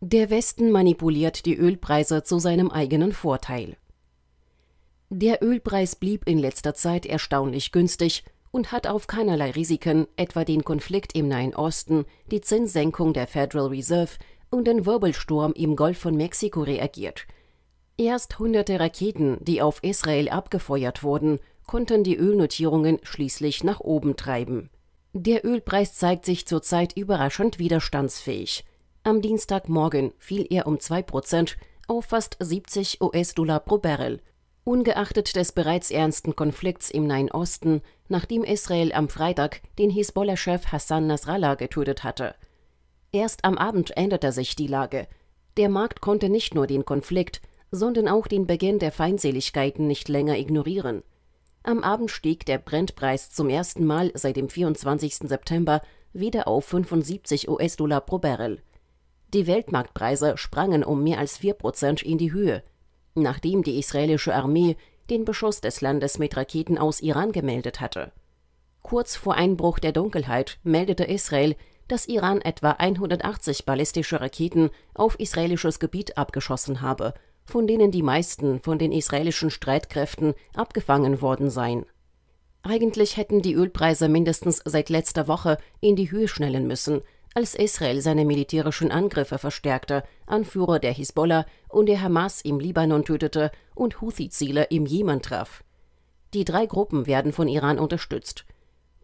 Der Westen manipuliert die Ölpreise zu seinem eigenen Vorteil. Der Ölpreis blieb in letzter Zeit erstaunlich günstig und hat auf keinerlei Risiken, etwa den Konflikt im Nahen Osten, die Zinssenkung der Federal Reserve und den Wirbelsturm im Golf von Mexiko reagiert. Erst hunderte Raketen, die auf Israel abgefeuert wurden, konnten die Ölnotierungen schließlich nach oben treiben. Der Ölpreis zeigt sich zurzeit überraschend widerstandsfähig. Am Dienstagmorgen fiel er um 2% auf fast 70 US-Dollar pro Barrel. Ungeachtet des bereits ernsten Konflikts im Nahen Osten, nachdem Israel am Freitag den Hisbollah-Chef Hassan Nasrallah getötet hatte. Erst am Abend änderte sich die Lage. Der Markt konnte nicht nur den Konflikt, sondern auch den Beginn der Feindseligkeiten nicht länger ignorieren. Am Abend stieg der Brentpreis zum ersten Mal seit dem 24. September wieder auf 75 US-Dollar pro Barrel. Die Weltmarktpreise sprangen um mehr als 4% in die Höhe, nachdem die israelische Armee den Beschuss des Landes mit Raketen aus Iran gemeldet hatte. Kurz vor Einbruch der Dunkelheit meldete Israel, dass Iran etwa 180 ballistische Raketen auf israelisches Gebiet abgeschossen habe, von denen die meisten von den israelischen Streitkräften abgefangen worden seien. Eigentlich hätten die Ölpreise mindestens seit letzter Woche in die Höhe schnellen müssen – als Israel seine militärischen Angriffe verstärkte, Anführer der Hisbollah und der Hamas im Libanon tötete und Houthi-Ziele im Jemen traf. Die drei Gruppen werden von Iran unterstützt.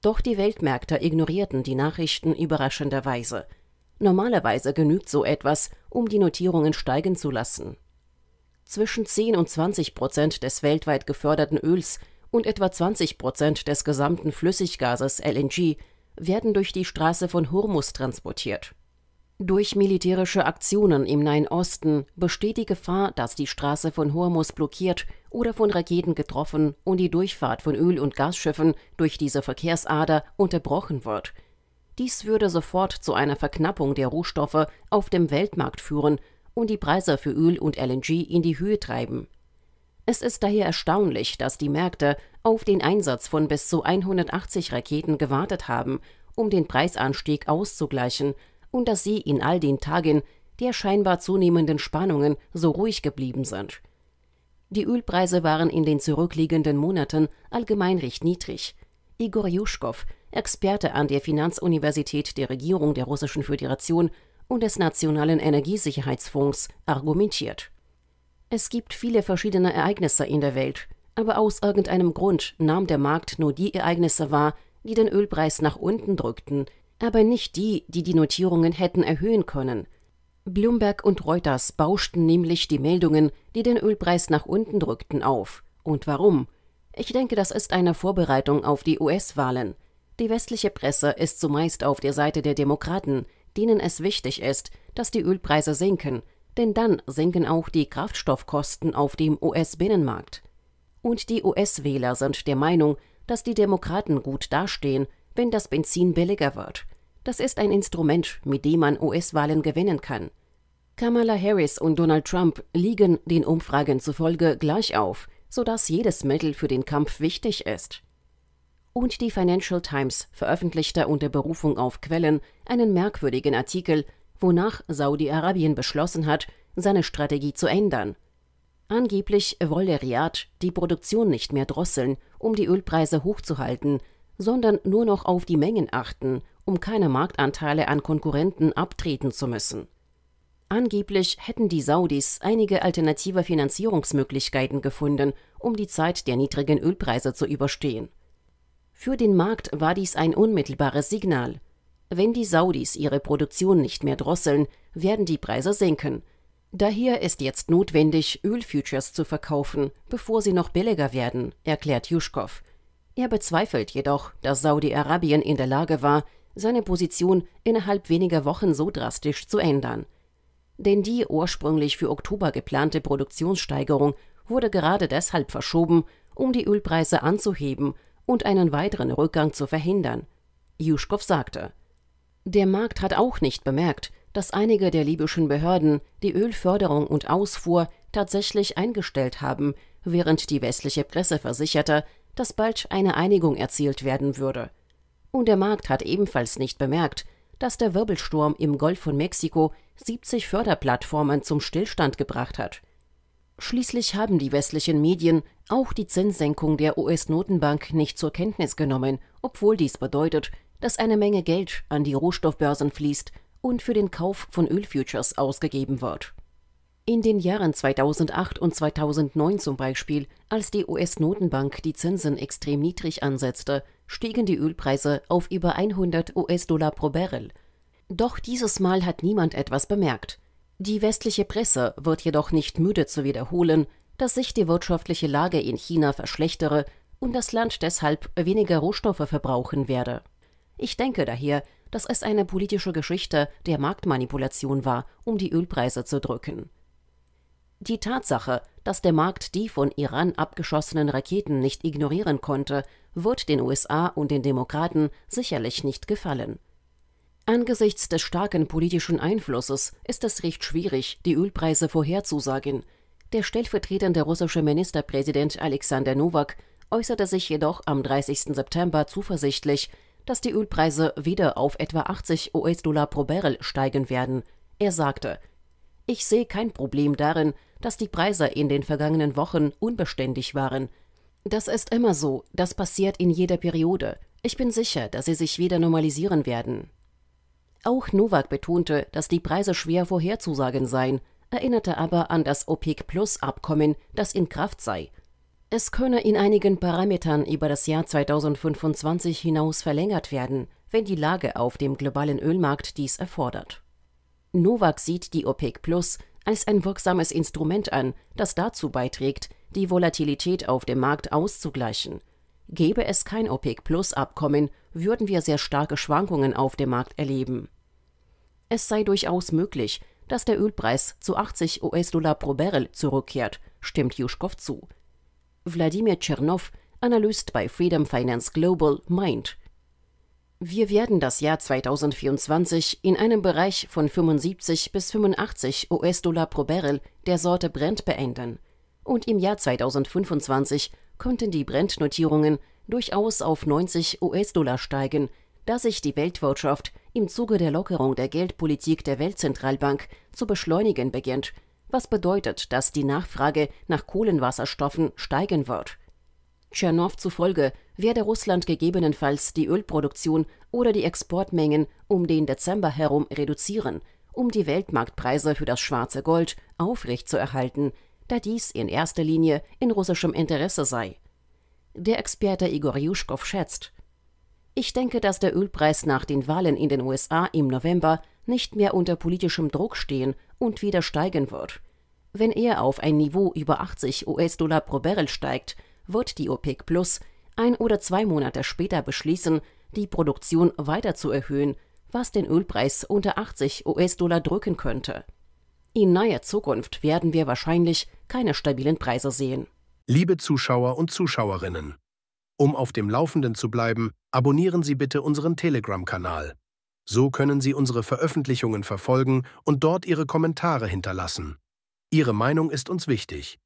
Doch die Weltmärkte ignorierten die Nachrichten überraschenderweise. Normalerweise genügt so etwas, um die Notierungen steigen zu lassen. Zwischen 10 und 20 Prozent des weltweit geförderten Öls und etwa 20 Prozent des gesamten Flüssiggases LNG werden durch die Straße von Hormus transportiert. Durch militärische Aktionen im Nahen Osten besteht die Gefahr, dass die Straße von Hormus blockiert oder von Raketen getroffen und die Durchfahrt von Öl- und Gasschiffen durch diese Verkehrsader unterbrochen wird. Dies würde sofort zu einer Verknappung der Rohstoffe auf dem Weltmarkt führen und die Preise für Öl und LNG in die Höhe treiben. Es ist daher erstaunlich, dass die Märkte auf den Einsatz von bis zu 180 Raketen gewartet haben, um den Preisanstieg auszugleichen und dass sie in all den Tagen der scheinbar zunehmenden Spannungen so ruhig geblieben sind. Die Ölpreise waren in den zurückliegenden Monaten allgemein recht niedrig. Igor Juschkow, Experte an der Finanzuniversität der Regierung der Russischen Föderation und des Nationalen Energiesicherheitsfonds, argumentiert. Es gibt viele verschiedene Ereignisse in der Welt, aber aus irgendeinem Grund nahm der Markt nur die Ereignisse wahr, die den Ölpreis nach unten drückten, aber nicht die, die die Notierungen hätten erhöhen können. Bloomberg und Reuters bauschten nämlich die Meldungen, die den Ölpreis nach unten drückten, auf. Und warum? Ich denke, das ist eine Vorbereitung auf die US-Wahlen. Die westliche Presse ist zumeist auf der Seite der Demokraten, denen es wichtig ist, dass die Ölpreise sinken – denn dann sinken auch die Kraftstoffkosten auf dem US-Binnenmarkt. Und die US-Wähler sind der Meinung, dass die Demokraten gut dastehen, wenn das Benzin billiger wird. Das ist ein Instrument, mit dem man US-Wahlen gewinnen kann. Kamala Harris und Donald Trump liegen den Umfragen zufolge gleich auf, sodass jedes Mittel für den Kampf wichtig ist. Und die Financial Times veröffentlichte unter Berufung auf Quellen einen merkwürdigen Artikel wonach Saudi-Arabien beschlossen hat, seine Strategie zu ändern. Angeblich wolle Riad die Produktion nicht mehr drosseln, um die Ölpreise hochzuhalten, sondern nur noch auf die Mengen achten, um keine Marktanteile an Konkurrenten abtreten zu müssen. Angeblich hätten die Saudis einige alternative Finanzierungsmöglichkeiten gefunden, um die Zeit der niedrigen Ölpreise zu überstehen. Für den Markt war dies ein unmittelbares Signal, wenn die Saudis ihre Produktion nicht mehr drosseln, werden die Preise sinken. Daher ist jetzt notwendig, Ölfutures zu verkaufen, bevor sie noch billiger werden, erklärt Juschkow. Er bezweifelt jedoch, dass Saudi-Arabien in der Lage war, seine Position innerhalb weniger Wochen so drastisch zu ändern. Denn die ursprünglich für Oktober geplante Produktionssteigerung wurde gerade deshalb verschoben, um die Ölpreise anzuheben und einen weiteren Rückgang zu verhindern. Juschkow sagte, der Markt hat auch nicht bemerkt, dass einige der libyschen Behörden die Ölförderung und Ausfuhr tatsächlich eingestellt haben, während die westliche Presse versicherte, dass bald eine Einigung erzielt werden würde. Und der Markt hat ebenfalls nicht bemerkt, dass der Wirbelsturm im Golf von Mexiko 70 Förderplattformen zum Stillstand gebracht hat. Schließlich haben die westlichen Medien auch die Zinssenkung der US-Notenbank nicht zur Kenntnis genommen, obwohl dies bedeutet, dass eine Menge Geld an die Rohstoffbörsen fließt und für den Kauf von Ölfutures ausgegeben wird. In den Jahren 2008 und 2009 zum Beispiel, als die US-Notenbank die Zinsen extrem niedrig ansetzte, stiegen die Ölpreise auf über 100 US-Dollar pro Barrel. Doch dieses Mal hat niemand etwas bemerkt. Die westliche Presse wird jedoch nicht müde zu wiederholen, dass sich die wirtschaftliche Lage in China verschlechtere und das Land deshalb weniger Rohstoffe verbrauchen werde. Ich denke daher, dass es eine politische Geschichte der Marktmanipulation war, um die Ölpreise zu drücken. Die Tatsache, dass der Markt die von Iran abgeschossenen Raketen nicht ignorieren konnte, wird den USA und den Demokraten sicherlich nicht gefallen. Angesichts des starken politischen Einflusses ist es recht schwierig, die Ölpreise vorherzusagen. Der stellvertretende russische Ministerpräsident Alexander Nowak äußerte sich jedoch am 30. September zuversichtlich, dass die Ölpreise wieder auf etwa 80 US-Dollar pro Barrel steigen werden. Er sagte, ich sehe kein Problem darin, dass die Preise in den vergangenen Wochen unbeständig waren. Das ist immer so, das passiert in jeder Periode. Ich bin sicher, dass sie sich wieder normalisieren werden. Auch Novak betonte, dass die Preise schwer vorherzusagen seien, erinnerte aber an das OPEC-Plus-Abkommen, das in Kraft sei. Es könne in einigen Parametern über das Jahr 2025 hinaus verlängert werden, wenn die Lage auf dem globalen Ölmarkt dies erfordert. Novak sieht die OPEC Plus als ein wirksames Instrument an, das dazu beiträgt, die Volatilität auf dem Markt auszugleichen. Gäbe es kein OPEC-Plus-Abkommen, würden wir sehr starke Schwankungen auf dem Markt erleben. Es sei durchaus möglich, dass der Ölpreis zu 80 US-Dollar pro Barrel zurückkehrt, stimmt Juschkow zu. Wladimir Tschernow, Analyst bei Freedom Finance Global, meint, wir werden das Jahr 2024 in einem Bereich von 75 bis 85 US-Dollar pro Barrel der Sorte Brent beenden. Und im Jahr 2025 könnten die Brent-Notierungen durchaus auf 90 US-Dollar steigen, da sich die Weltwirtschaft im Zuge der Lockerung der Geldpolitik der Weltzentralbank zu beschleunigen beginnt was bedeutet, dass die Nachfrage nach Kohlenwasserstoffen steigen wird. Tschernow zufolge werde Russland gegebenenfalls die Ölproduktion oder die Exportmengen um den Dezember herum reduzieren, um die Weltmarktpreise für das schwarze Gold aufrechtzuerhalten, da dies in erster Linie in russischem Interesse sei. Der Experte Igor Juschkow schätzt, ich denke, dass der Ölpreis nach den Wahlen in den USA im November nicht mehr unter politischem Druck stehen und wieder steigen wird. Wenn er auf ein Niveau über 80 US-Dollar pro Barrel steigt, wird die OPEC Plus ein oder zwei Monate später beschließen, die Produktion weiter zu erhöhen, was den Ölpreis unter 80 US-Dollar drücken könnte. In naher Zukunft werden wir wahrscheinlich keine stabilen Preise sehen. Liebe Zuschauer und Zuschauerinnen, um auf dem Laufenden zu bleiben, abonnieren Sie bitte unseren Telegram-Kanal. So können Sie unsere Veröffentlichungen verfolgen und dort Ihre Kommentare hinterlassen. Ihre Meinung ist uns wichtig.